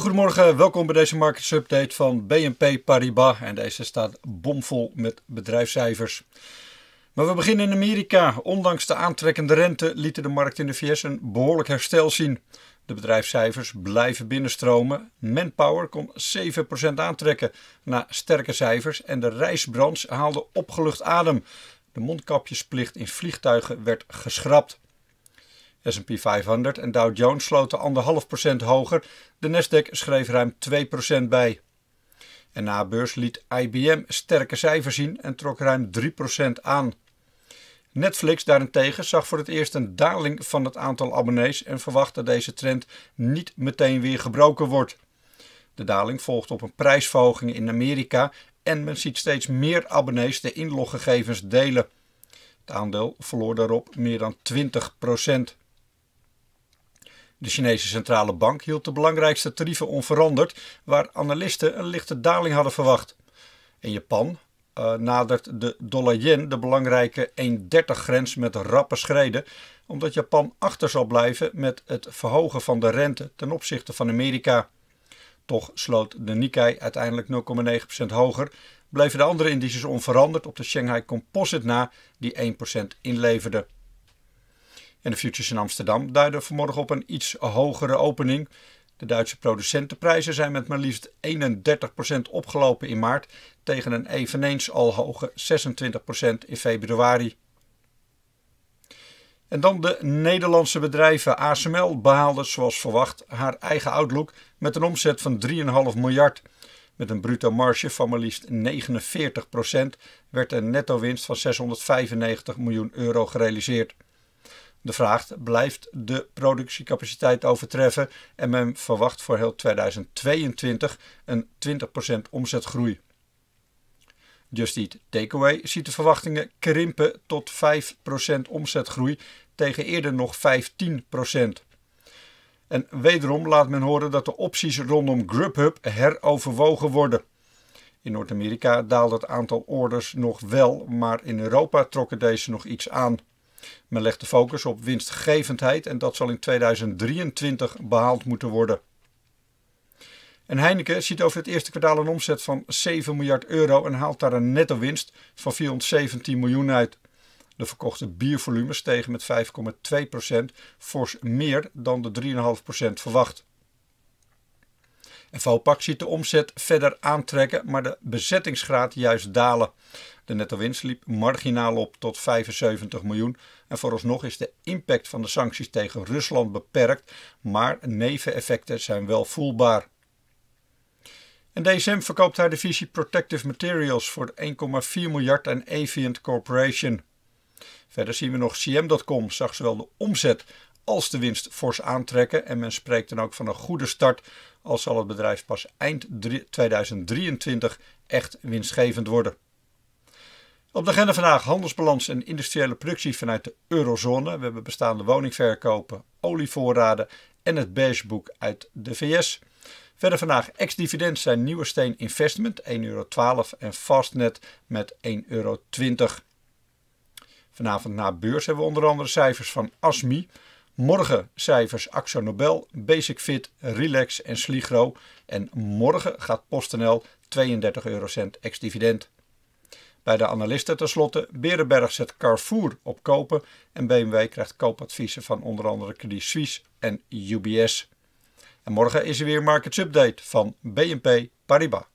goedemorgen, welkom bij deze update van BNP Paribas. En deze staat bomvol met bedrijfscijfers. Maar we beginnen in Amerika. Ondanks de aantrekkende rente lieten de markt in de VS een behoorlijk herstel zien. De bedrijfscijfers blijven binnenstromen. Manpower kon 7% aantrekken na sterke cijfers en de reisbranche haalde opgelucht adem. De mondkapjesplicht in vliegtuigen werd geschrapt. S&P 500 en Dow Jones sloten procent hoger. De Nasdaq schreef ruim 2% bij. En na beurs liet IBM sterke cijfers zien en trok ruim 3% aan. Netflix daarentegen zag voor het eerst een daling van het aantal abonnees en verwacht dat deze trend niet meteen weer gebroken wordt. De daling volgt op een prijsverhoging in Amerika en men ziet steeds meer abonnees de inloggegevens delen. Het aandeel verloor daarop meer dan 20 de Chinese centrale bank hield de belangrijkste tarieven onveranderd, waar analisten een lichte daling hadden verwacht. In Japan eh, nadert de dollar-yen de belangrijke 1,30-grens met rappe schreden, omdat Japan achter zal blijven met het verhogen van de rente ten opzichte van Amerika. Toch sloot de Nikkei uiteindelijk 0,9% hoger, bleven de andere indices onveranderd op de Shanghai Composite na, die 1% inleverde. En de futures in Amsterdam duiden vanmorgen op een iets hogere opening. De Duitse producentenprijzen zijn met maar liefst 31% opgelopen in maart tegen een eveneens al hoge 26% in februari. En dan de Nederlandse bedrijven ASML behaalde zoals verwacht haar eigen outlook met een omzet van 3,5 miljard. Met een bruto marge van maar liefst 49% werd een netto winst van 695 miljoen euro gerealiseerd. De vraag blijft de productiecapaciteit overtreffen en men verwacht voor heel 2022 een 20% omzetgroei. Just Eat Takeaway ziet de verwachtingen krimpen tot 5% omzetgroei tegen eerder nog 15%. En wederom laat men horen dat de opties rondom Grubhub heroverwogen worden. In Noord-Amerika daalde het aantal orders nog wel, maar in Europa trokken deze nog iets aan. Men legt de focus op winstgevendheid en dat zal in 2023 behaald moeten worden. En Heineken ziet over het eerste kwartaal een omzet van 7 miljard euro en haalt daar een netto winst van 417 miljoen uit. De verkochte biervolumes stegen met 5,2%, fors meer dan de 3,5% verwacht. Valpak ziet de omzet verder aantrekken, maar de bezettingsgraad juist dalen. De netto-winst liep marginaal op tot 75 miljoen. En vooralsnog is de impact van de sancties tegen Rusland beperkt, maar neveneffecten zijn wel voelbaar. En DSM verkoopt haar divisie Protective Materials voor 1,4 miljard aan Aviant Corporation. Verder zien we nog CM.com zag zowel de omzet als de winst fors aantrekken. En men spreekt dan ook van een goede start, al zal het bedrijf pas eind 2023 echt winstgevend worden. Op de agenda vandaag handelsbalans en industriële productie vanuit de eurozone. We hebben bestaande woningverkopen, olievoorraden en het beigeboek uit de VS. Verder vandaag ex-dividend zijn Nieuwe Steen Investment 1,12 euro en Fastnet met 1,20 euro. Vanavond na beurs hebben we onder andere cijfers van ASMI, Morgen cijfers Axo Nobel, Basic Fit, Relax en Sligro. En morgen gaat PostNL 32 eurocent ex-dividend. Bij de analisten tenslotte, Berenberg zet Carrefour op kopen en BMW krijgt koopadviezen van onder andere Credit Suisse en UBS. En morgen is er weer markets update van BNP Paribas.